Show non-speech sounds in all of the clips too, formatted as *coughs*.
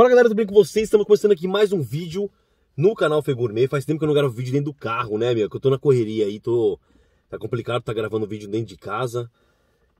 Fala galera, tudo bem com vocês? Estamos começando aqui mais um vídeo no canal Fê Gourmet. Faz tempo que eu não gravo vídeo dentro do carro, né, meu? Que eu tô na correria aí, tô... Tá complicado, tá gravando vídeo dentro de casa.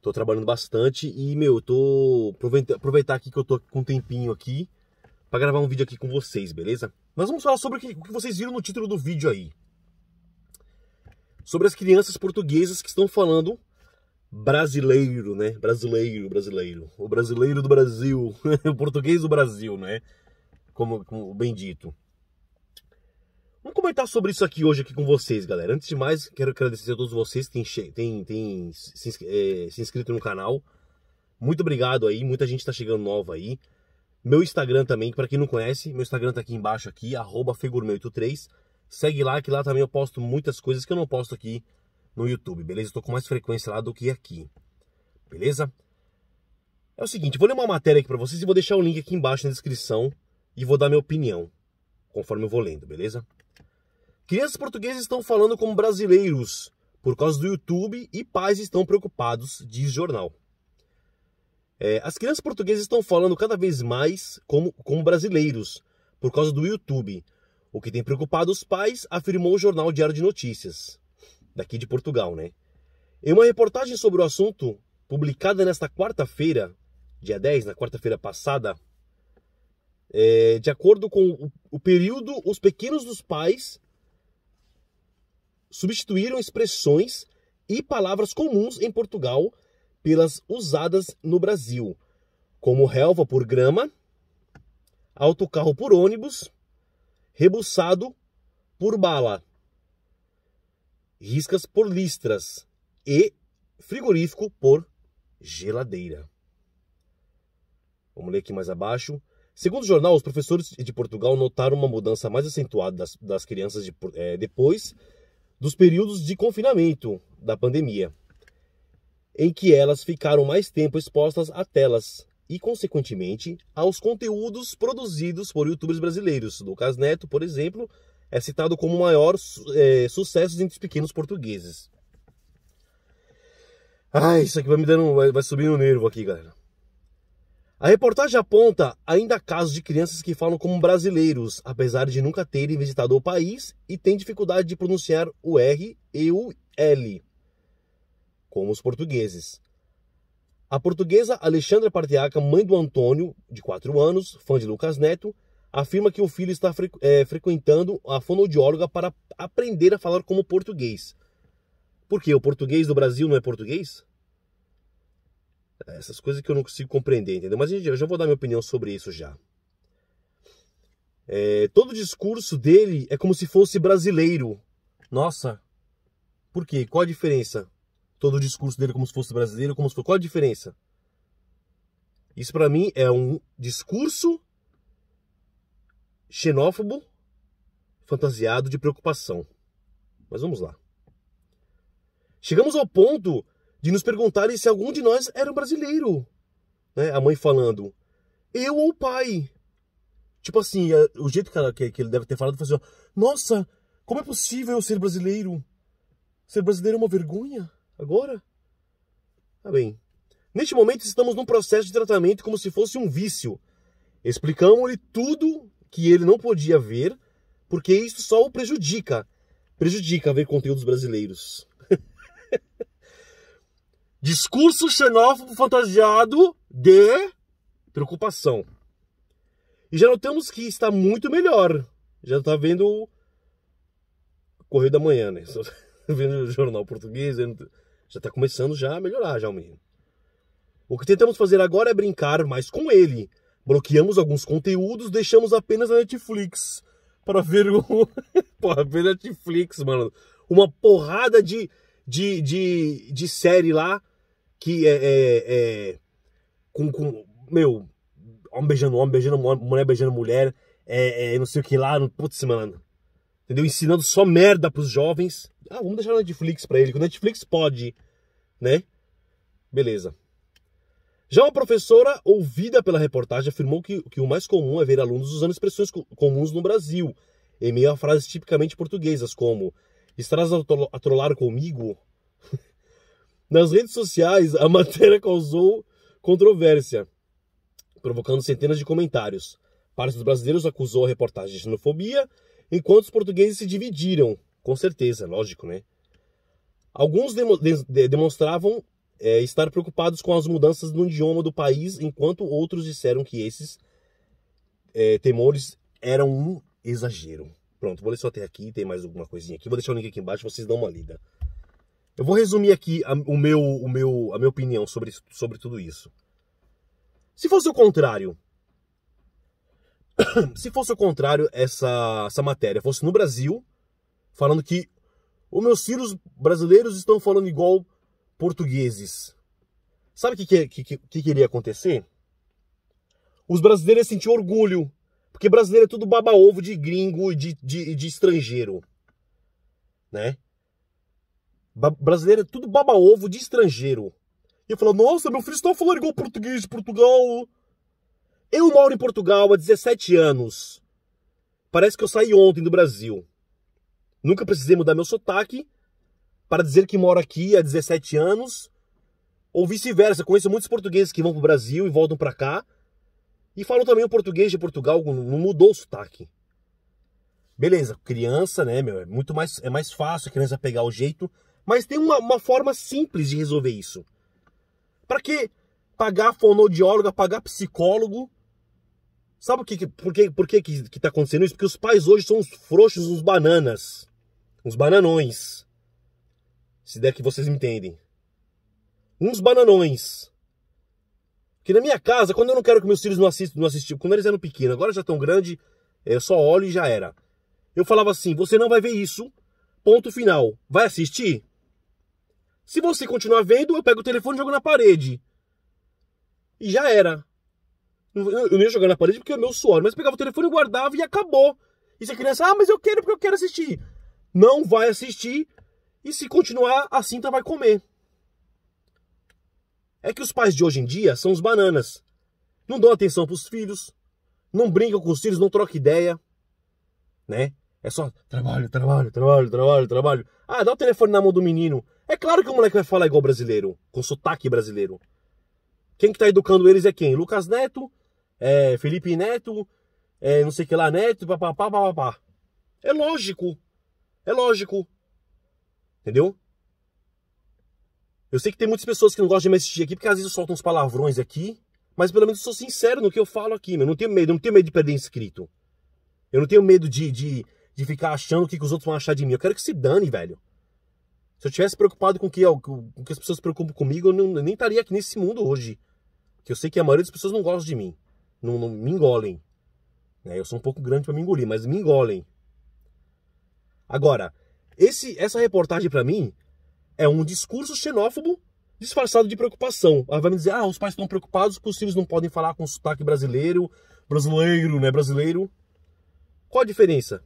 Tô trabalhando bastante e, meu, eu tô... Aproveitar aqui que eu tô com um tempinho aqui pra gravar um vídeo aqui com vocês, beleza? Nós vamos falar sobre o que vocês viram no título do vídeo aí. Sobre as crianças portuguesas que estão falando brasileiro, né? Brasileiro, brasileiro. O brasileiro do Brasil, *laughs* o português do Brasil, né? Como, como bem dito. Vamos comentar sobre isso aqui hoje aqui com vocês, galera. Antes de mais, quero agradecer a todos vocês que têm, têm, têm se, é, se inscrito no canal. Muito obrigado aí, muita gente está chegando nova aí. Meu Instagram também, para quem não conhece, meu Instagram tá aqui embaixo aqui, arroba figurmeu83. Segue lá, que lá também eu posto muitas coisas que eu não posto aqui no YouTube, beleza? Estou com mais frequência lá do que aqui, beleza? É o seguinte, vou ler uma matéria aqui para vocês e vou deixar o link aqui embaixo na descrição e vou dar minha opinião, conforme eu vou lendo, beleza? Crianças portuguesas estão falando como brasileiros por causa do YouTube e pais estão preocupados, diz jornal. É, as crianças portuguesas estão falando cada vez mais como, como brasileiros por causa do YouTube, o que tem preocupado os pais, afirmou o jornal Diário de Notícias daqui de Portugal, né? Em uma reportagem sobre o assunto, publicada nesta quarta-feira, dia 10, na quarta-feira passada, é, de acordo com o período, os pequenos dos pais substituíram expressões e palavras comuns em Portugal pelas usadas no Brasil, como relva por grama, autocarro por ônibus, rebuçado por bala riscas por listras e frigorífico por geladeira. Vamos ler aqui mais abaixo. Segundo o jornal, os professores de Portugal notaram uma mudança mais acentuada das, das crianças de, é, depois dos períodos de confinamento da pandemia, em que elas ficaram mais tempo expostas a telas e, consequentemente, aos conteúdos produzidos por youtubers brasileiros. Lucas Neto, por exemplo, é citado como o maior é, sucesso entre os pequenos portugueses. Ai, isso aqui vai me dando. Vai, vai subindo o nervo aqui, galera. A reportagem aponta ainda casos de crianças que falam como brasileiros, apesar de nunca terem visitado o país e têm dificuldade de pronunciar o R e o L, como os portugueses. A portuguesa Alexandra Partiaca, mãe do Antônio, de 4 anos, fã de Lucas Neto, afirma que o filho está é, frequentando a fonoaudióloga para aprender a falar como português. Por quê? O português do Brasil não é português? Essas coisas que eu não consigo compreender, entendeu? Mas eu já vou dar minha opinião sobre isso já. É, todo o discurso dele é como se fosse brasileiro. Nossa, por quê? Qual a diferença? Todo o discurso dele é como se fosse brasileiro, como se fosse... Qual a diferença? Isso para mim é um discurso xenófobo fantasiado de preocupação. Mas vamos lá. Chegamos ao ponto de nos perguntarem se algum de nós era um brasileiro. Né? A mãe falando, eu ou o pai? Tipo assim, é, o jeito que, que ele deve ter falado foi assim: ó, Nossa, como é possível eu ser brasileiro? Ser brasileiro é uma vergonha? Agora? Tá bem. Neste momento estamos num processo de tratamento como se fosse um vício. Explicamos-lhe tudo que ele não podia ver, porque isso só o prejudica. Prejudica ver conteúdos brasileiros. *laughs* Discurso xenófobo fantasiado de preocupação. E já notamos que está muito melhor. Já está vendo o Correio da Manhã, né? *laughs* Tá vendo o jornal português, já está começando já a melhorar já o menino. O que tentamos fazer agora é brincar mais com ele, Bloqueamos alguns conteúdos, deixamos apenas a Netflix para ver o. *laughs* Porra, ver Netflix, mano. Uma porrada de, de, de, de série lá que é. é, é com, com, meu, homem beijando homem, beijando mulher, beijando mulher, é, é não sei o que lá, no, putz, mano. Entendeu? Ensinando só merda pros jovens. Ah, vamos deixar o Netflix pra ele, que o Netflix pode, né? Beleza. Já uma professora ouvida pela reportagem afirmou que, que o mais comum é ver alunos usando expressões co comuns no Brasil, em meio a frases tipicamente portuguesas, como Estás a trollar comigo? *laughs* Nas redes sociais, a matéria causou controvérsia, provocando centenas de comentários. Parte dos brasileiros acusou a reportagem de xenofobia, enquanto os portugueses se dividiram. Com certeza, lógico, né? Alguns demonstravam é, estar preocupados com as mudanças no idioma do país, enquanto outros disseram que esses é, temores eram um exagero. Pronto, vou ler só até aqui, tem mais alguma coisinha aqui. Vou deixar o link aqui embaixo, vocês dão uma lida. Eu vou resumir aqui a, o meu, o meu, a minha opinião sobre, sobre tudo isso. Se fosse o contrário, *coughs* se fosse o contrário, essa, essa matéria fosse no Brasil, falando que os meus filhos brasileiros estão falando igual portugueses. Sabe o que, que, que, que queria acontecer? Os brasileiros sentiam orgulho, porque brasileiro é tudo baba-ovo de gringo e de, de, de estrangeiro, né? Ba brasileiro é tudo baba-ovo de estrangeiro. E eu falo, nossa, meu filho está falando igual português de Portugal. Eu moro em Portugal há 17 anos. Parece que eu saí ontem do Brasil. Nunca precisei mudar meu sotaque, para dizer que mora aqui há 17 anos, ou vice-versa. Conheço muitos portugueses que vão para o Brasil e voltam para cá e falam também o português de Portugal, não mudou o sotaque. Beleza, criança, né, meu, é muito mais, é mais fácil a criança pegar o jeito, mas tem uma, uma forma simples de resolver isso. Para que pagar fonoaudióloga, pagar psicólogo? Sabe o que, por que, por que que, que tá acontecendo isso? Porque os pais hoje são os frouxos, os bananas, uns bananões. Se der que vocês me entendem. Uns bananões. Que na minha casa, quando eu não quero que meus filhos não assistam, não quando eles eram pequenos, agora já tão grande, é, eu só olho e já era. Eu falava assim: você não vai ver isso, ponto final. Vai assistir? Se você continuar vendo, eu pego o telefone e jogo na parede. E já era. Eu, nem não ia jogar na parede porque é meu suor, mas pegava o telefone e guardava e acabou. E se a criança, ah, mas eu quero porque eu quero assistir. Não vai assistir e se continuar, a cinta vai comer. É que os pais de hoje em dia são os bananas. Não dão atenção para os filhos, não brincam com os filhos, não trocam ideia, né? É só trabalho, trabalho, trabalho, trabalho, trabalho. Ah, dá o telefone na mão do menino. É claro que o moleque vai falar igual brasileiro, com sotaque brasileiro. Quem que tá educando eles é quem? Lucas Neto, é Felipe Neto, é não sei que lá Neto, papapá, papapá. É lógico. É lógico. Entendeu? Eu sei que tem muitas pessoas que não gostam de me assistir aqui, porque às vezes eu solto uns palavrões aqui, mas pelo menos eu sou sincero no que eu falo aqui, meu. Eu não tenho medo, eu não tenho medo de perder inscrito. Eu não tenho medo de, de, de ficar achando o que, que os outros vão achar de mim. Eu quero que se dane, velho. Se eu tivesse preocupado com o que, com que as pessoas se preocupam comigo, eu, não, eu nem estaria aqui nesse mundo hoje. Porque eu sei que a maioria das pessoas não gosta de mim. Não, não me engolem. É, eu sou um pouco grande para me engolir, mas me engolem. Agora, esse, essa reportagem para mim é um discurso xenófobo disfarçado de preocupação. Aí vai me dizer, ah, os pais estão preocupados porque os filhos não podem falar com sotaque brasileiro, brasileiro, né, brasileiro. Qual a diferença?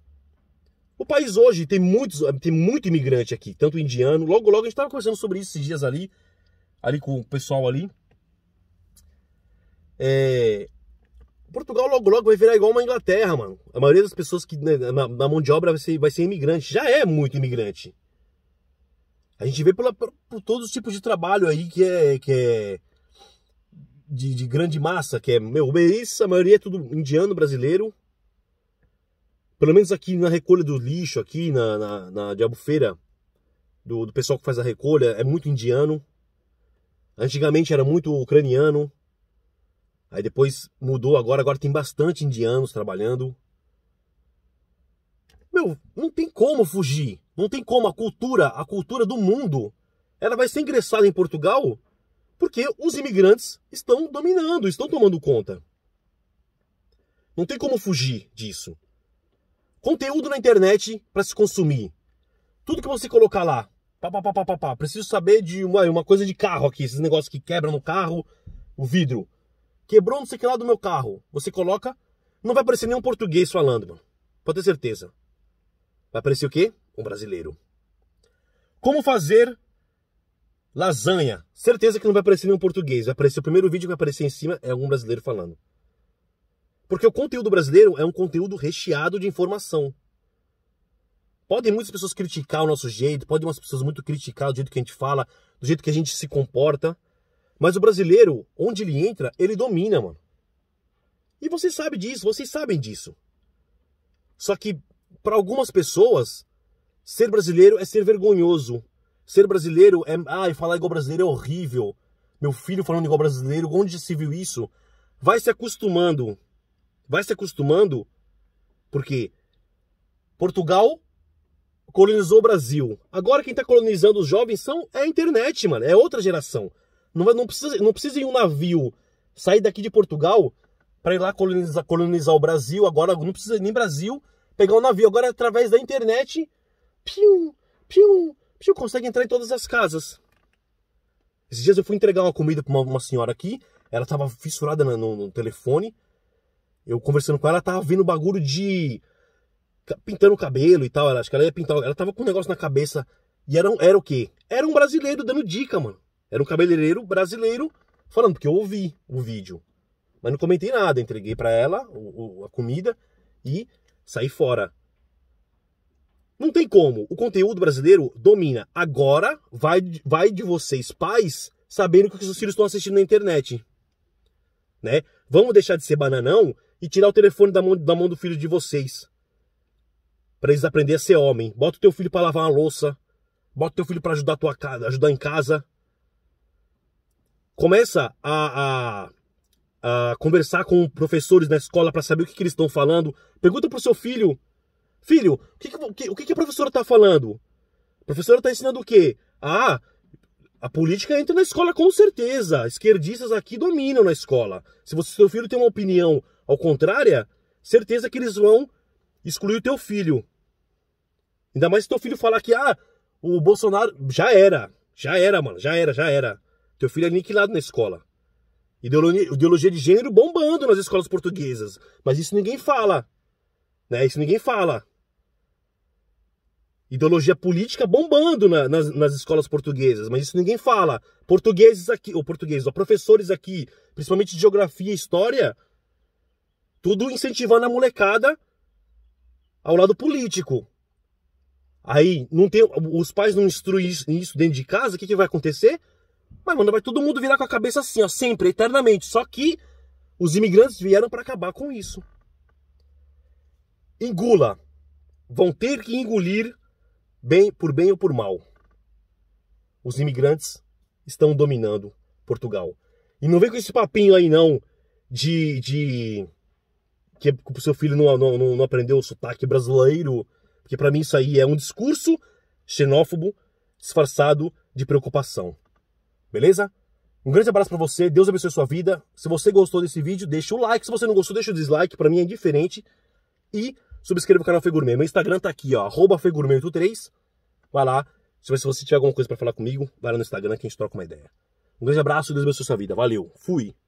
O país hoje tem muitos, tem muito imigrante aqui, tanto indiano. Logo, logo a gente estava conversando sobre isso esses dias ali, ali com o pessoal ali. É, Portugal logo logo vai virar igual uma Inglaterra, mano. A maioria das pessoas que né, na, na mão de obra vai ser, vai ser imigrante, já é muito imigrante. A gente vê pela, por, por todos os tipos de trabalho aí que é, que é de, de grande massa, que é, meu, isso a maioria é tudo indiano, brasileiro. Pelo menos aqui na recolha do lixo, aqui na, na, na Diabofeira, do, do pessoal que faz a recolha, é muito indiano. Antigamente era muito ucraniano. Aí depois mudou agora, agora tem bastante indianos trabalhando. Meu, não tem como fugir. Não tem como a cultura, a cultura do mundo, ela vai ser ingressada em Portugal porque os imigrantes estão dominando, estão tomando conta. Não tem como fugir disso. Conteúdo na internet para se consumir. Tudo que você colocar lá. Pá, pá, pá, pá, pá, Preciso saber de uma, uma coisa de carro aqui, esses negócios que quebram no carro, o vidro. Quebrou não sei que lá do meu carro. Você coloca, não vai aparecer nenhum português falando, mano. Pode ter certeza. Vai aparecer o quê? Um brasileiro. Como fazer lasanha? Certeza que não vai aparecer nenhum português. Vai aparecer o primeiro vídeo que vai aparecer em cima é algum brasileiro falando. Porque o conteúdo brasileiro é um conteúdo recheado de informação. Podem muitas pessoas criticar o nosso jeito, podem umas pessoas muito criticar o jeito que a gente fala, do jeito que a gente se comporta. Mas o brasileiro, onde ele entra, ele domina, mano. E você sabe disso, vocês sabem disso. Só que para algumas pessoas, ser brasileiro é ser vergonhoso. Ser brasileiro é, ai, falar igual brasileiro é horrível. Meu filho falando igual brasileiro, onde se viu isso? Vai se acostumando. Vai se acostumando, porque Portugal colonizou o Brasil. Agora quem está colonizando os jovens são é a internet, mano. É outra geração. Não, vai, não, precisa, não precisa ir um navio sair daqui de Portugal para ir lá colonizar, colonizar o Brasil. Agora não precisa nem Brasil pegar um navio. Agora, através da internet, piu piu piu consegue entrar em todas as casas. Esses dias eu fui entregar uma comida para uma, uma, senhora aqui. Ela tava fissurada no, no, no telefone. Eu conversando com ela, ela tava vendo bagulho de. pintando o cabelo e tal. Ela, acho que ela ia pintar. Ela tava com um negócio na cabeça. E era, era o quê? Era um brasileiro dando dica, mano. Era um cabeleireiro brasileiro falando, porque eu ouvi o vídeo. Mas não comentei nada, entreguei para ela o, o, a comida e saí fora. Não tem como. O conteúdo brasileiro domina. Agora vai, vai de vocês, pais, sabendo o que os seus filhos estão assistindo na internet. Né? Vamos deixar de ser bananão e tirar o telefone da mão, da mão do filho de vocês. Para eles aprenderem a ser homem. Bota o teu filho para lavar uma louça. Bota o teu filho para ajudar, tua, ajudar em casa começa a, a, a conversar com professores na escola para saber o que, que eles estão falando. Pergunta para o seu filho: Filho, o que, que, o que, que a professora está falando? A professora está ensinando o quê? Ah, a política entra na escola com certeza. Esquerdistas aqui dominam na escola. Se você seu filho tem uma opinião ao contrária, certeza que eles vão excluir o teu filho. Ainda mais se teu filho falar que ah, o Bolsonaro já era, já era, mano, já era, já era. Teu filho é aniquilado na escola. Ideologia, ideologia de gênero bombando nas escolas portuguesas. Mas isso ninguém fala. Né? Isso ninguém fala. Ideologia política bombando na, nas, nas escolas portuguesas, mas isso ninguém fala. Portugueses aqui, ou portugueses, ou professores aqui, principalmente de geografia e história, tudo incentivando a molecada ao lado político. Aí, não tem, os pais não instruem isso dentro de casa, o que, que vai acontecer? Mas, mano, vai todo mundo virar com a cabeça assim, ó, sempre, eternamente. Só que os imigrantes vieram para acabar com isso. Engula. Vão ter que engolir, bem, por bem ou por mal. Os imigrantes estão dominando Portugal. E não vem com esse papinho aí, não, de. de que é o seu filho não, não, não aprendeu o sotaque brasileiro. Porque para mim isso aí é um discurso xenófobo disfarçado de preocupação. Beleza? Um grande abraço para você, Deus abençoe sua vida. Se você gostou desse vídeo, deixa o like. Se você não gostou, deixa o dislike, para mim é diferente. E subscreva o canal Fegurmê. Meu Instagram tá aqui, ó, @fegurmê83. Vai lá. Se você tiver alguma coisa para falar comigo, vai lá no Instagram que a gente troca uma ideia. Um grande abraço, Deus abençoe sua vida. Valeu. Fui.